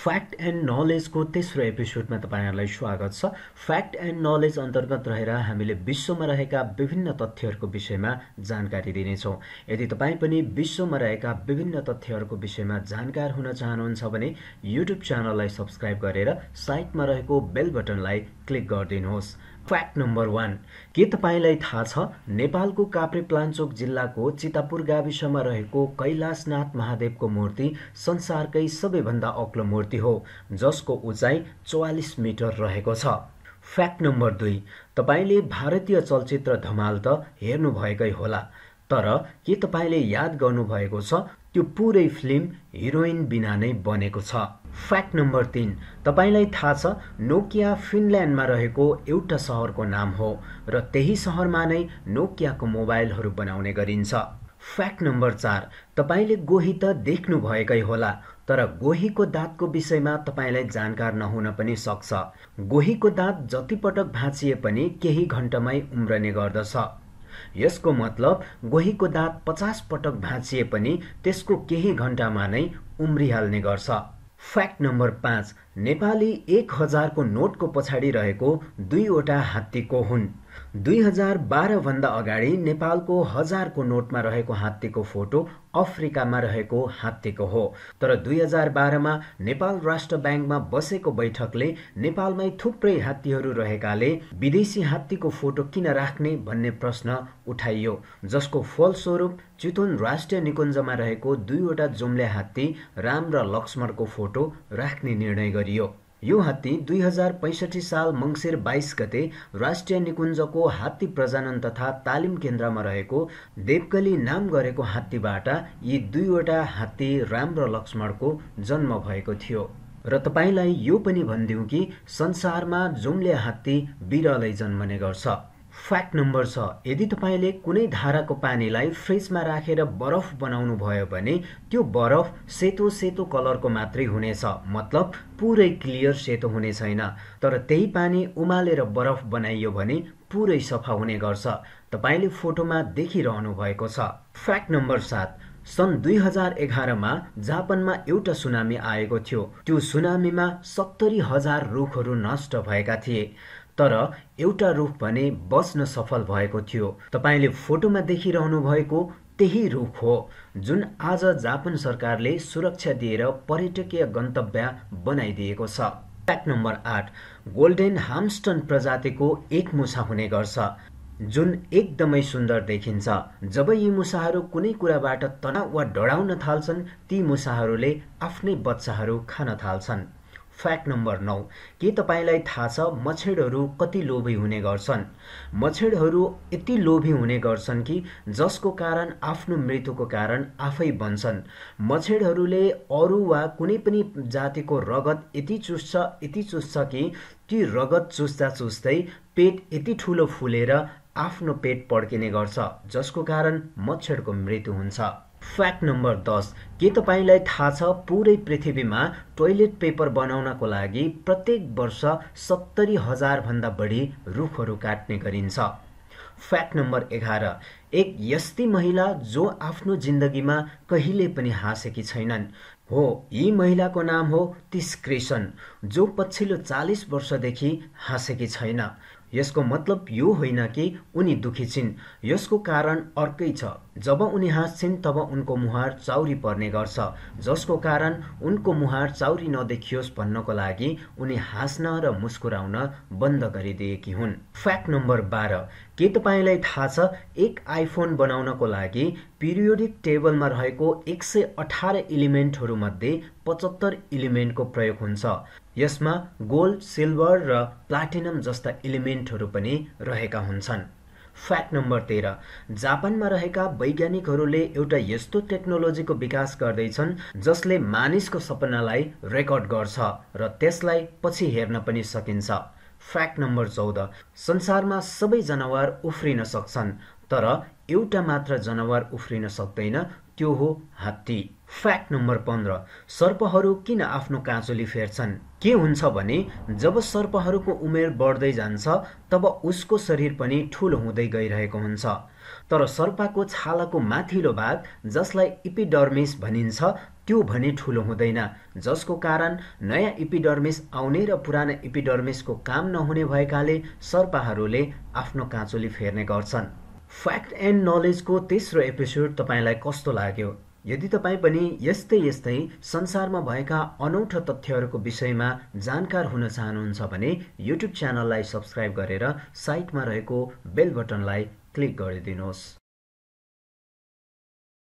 fact and नलेजको तेस्रो एपिसोडमा तपाईँहरूलाई स्वागत छ फ्याक्ट एन्ड नलेज अन्तर्गत रहेर हामीले विश्वमा रहेका विभिन्न तथ्यहरूको विषयमा जानकारी दिनेछौँ यदि तपाईँ पनि विश्वमा रहेका विभिन्न तथ्यहरूको विषयमा जानकार हुन चाहनुहुन्छ भने युट्युब च्यानललाई सब्सक्राइब गरेर साइटमा रहेको बेल बटनलाई क्लिक गरिदिनुहोस् फ्याक्ट नम्बर वान के तपाईँलाई थाहा छ नेपालको काप्रे प्लान्चोक जिल्लाको चितापुर गाविसमा रहेको कैलाशनाथ महादेवको मूर्ति संसारकै सबैभन्दा अग्लो मूर्ति हो जसको उचाइ चौवालिस मिटर रहेको छ फ्याक्ट नम्बर दुई तपाईँले भारतीय चलचित्र धमाल त हेर्नुभएकै होला तर के तपाईँले याद गर्नुभएको छ त्यो पुरै फिल्म हिरोइन बिना नै बनेको छ फ्याक्ट नम्बर तिन तपाईँलाई थाहा छ नोकिया फिनल्यान्डमा रहेको एउटा सहरको नाम हो र त्यही सहरमा नै नोकियाको मोबाइलहरू बनाउने गरिन्छ फ्याक्ट नम्बर चार तपाईँले गोही त देख्नुभएकै होला तर गोहीको दाँतको विषयमा तपाईँलाई जानकार नहुन पनि सक्छ गोहीको दाँत जतिपटक भाँचिए पनि केही घन्टामै उम्रने गर्दछ यसको मतलब गोहीको दाँत पचास पटक भाँचिए पनि त्यसको केही घण्टामा नै उम्रिहाल्ने गर्छ फ्याक्ट नम्बर पाँच नेपाली एक हजारको नोटको पछाडि रहेको दुईवटा हात्तीको हुन् दुई हजार बाह्रभन्दा अगाडि नेपालको हजारको नोटमा रहेको हात्तीको फोटो अफ्रिकामा रहेको हात्तीको हो तर दुई हजार बाह्रमा नेपाल राष्ट्र ब्याङ्कमा बसेको बैठकले नेपालमै थुप्रै हात्तीहरू रहेकाले विदेशी हात्तीको फोटो किन राख्ने भन्ने प्रश्न उठाइयो जसको फलस्वरूप चितुन राष्ट्रिय निकुञ्जमा रहेको दुईवटा जुम्ले हात्ती राम र लक्ष्मणको फोटो राख्ने निर्णय गरियो यो हात्ती दुई हजार पैँसठी साल मङ्सिर बाइस गते राष्ट्रिय निकुञ्जको हात्ती प्रजनन तथा तालिम केन्द्रमा रहेको देवकली नाम गरेको हात्तीबाट यी दुईवटा हात्ती राम र लक्ष्मणको जन्म भएको थियो र तपाईँलाई यो पनि भनिदिउँ कि संसारमा जुम्ले हात्ती बिरलै जन्मने गर्छ फ्याक्ट नम्बर छ यदि तपाईँले कुनै धाराको पानीलाई फ्रिजमा राखेर बरफ बनाउनु भयो भने त्यो बरफ सेतो सेतो कलरको मात्रै हुनेछ मतलब पुरै क्लियर सेतो हुने छैन तर त्यही पानी उमालेर बरफ बनाइयो भने पुरै सफा हुने गर्छ तपाईँले फोटोमा देखिरहनु भएको छ फ्याक्ट नम्बर सात सन् दुई हजार एघारमा जापानमा एउटा सुनामी आएको थियो त्यो सुनामीमा सत्तरी हजार रुखहरू नष्ट भएका थिए तर एउटा रुख भने बस्न सफल भएको थियो तपाईँले फोटोमा देखिरहनु भएको त्यही रुख हो जुन आज जापान सरकारले सुरक्षा दिएर पर्यटकीय गन्तव्य बनाइदिएको छ फ्याक्ट नम्बर आठ गोल्डेन हाम्स्टन प्रजातिको एक मुसा हुने गर्छ जुन एकदमै सुन्दर देखिन्छ जब यी मुसाहरू कुनै कुराबाट तनाव वा डढाउन थाल्छन् ती मुसाहरूले आफ्नै बच्चाहरू खान थाल्छन् फ्याक्ट नम्बर नौ के तपाईँलाई थाहा छ मच्छरहरू कति लोभी हुने गर्छन् मच्छरहरू यति लोभी हुने गर्छन् कि जसको कारण आफ्नो मृत्युको कारण आफै बन्छन् मच्छरहरूले अरू वा कुनै पनि जातिको रगत यति चुस्छ यति चुस्छ कि ती रगत चुस्दा चुस्दै पेट यति ठुलो फुलेर आफ्नो पेट पड्किने गर्छ जसको कारण मच्छरको मृत्यु हुन्छ फ्याक्ट नम्बर दस के तपाईँलाई थाहा छ पुरै पृथ्वीमा टोइलेट पेपर बनाउनको लागि प्रत्येक वर्ष सत्तरी हजारभन्दा बढी रुखहरू काट्ने गरिन्छ फ्याक्ट नम्बर एघार एक यस्ती महिला जो आफ्नो जिन्दगीमा कहिले पनि हाँसेकी छैनन् हो यी महिलाको नाम हो तिस क्रिसन जो पछिल्लो चालिस वर्षदेखि हाँसेकी छैन यसको मतलब यो होइन कि उनी दुखी छिन् यसको कारण अर्कै छ जब उनी हाँस्छिन् तब उनको मुहार चाउरी पर्ने गर्छ जसको कारण उनको मुहार चाउरी नदेखियोस् भन्नको लागि उनी हाँस्न र मुस्कुराउन बन्द गरिदिएकी हुन् फ्याक्ट नम्बर बाह्र के तपाईँलाई थाहा छ एक आइफोन बनाउनको लागि पिरियोडिक टेबलमा रहेको एक सय अठार इलिमेन्टहरूमध्ये पचहत्तर इलिमेन्टको प्रयोग हुन्छ यसमा गोल्ड सिल्भर र प्लाटिनम जस्ता इलिमेन्टहरू पनि रहेका हुन्छन् फ्याक्ट नम्बर तेह्र जापानमा रहेका वैज्ञानिकहरूले एउटा यस्तो टेक्नोलोजीको विकास गर्दैछन् जसले मानिसको सपनालाई रेकर्ड गर्छ र त्यसलाई पछि हेर्न पनि सकिन्छ फ्याक्ट नम्बर चौध संसारमा सबै जनावर उफ्रिन सक्छन् तर एउटा मात्र जनावर उफ्रिन सक्दैन त्यो हो हात्ती फ्याक्ट नम्बर पन्ध्र सर्पहरू किन आफ्नो काँचोली फेर्छन् के हुन्छ भने जब सर्पहरूको उमेर बढ्दै जान्छ तब उसको शरीर पनि ठुलो हुँदै गइरहेको हुन्छ तर सर्पाको छालाको माथिल्लो भाग जसलाई इपिडर्मिस भनिन्छ त्यो भने ठुलो हुँदैन जसको कारण नयाँ इपिडर्मिस आउने र पुरानो इपिडर्मिसको काम नहुने भएकाले सर्पाहरूले आफ्नो काँचोली फेर्ने गर्छन् फ्याक्ट एन्ड नलेजको तेस्रो एपिसोड तपाईँलाई कस्तो लाग्यो यदि तपाईँ पनि यस्तै यस्तै संसारमा भएका अनौठो तथ्यहरूको विषयमा जानकार हुन चाहनुहुन्छ भने युट्युब च्यानललाई सब्सक्राइब गरेर साइटमा रहेको बेल बटनलाई क्लिक गरिदिनुहोस्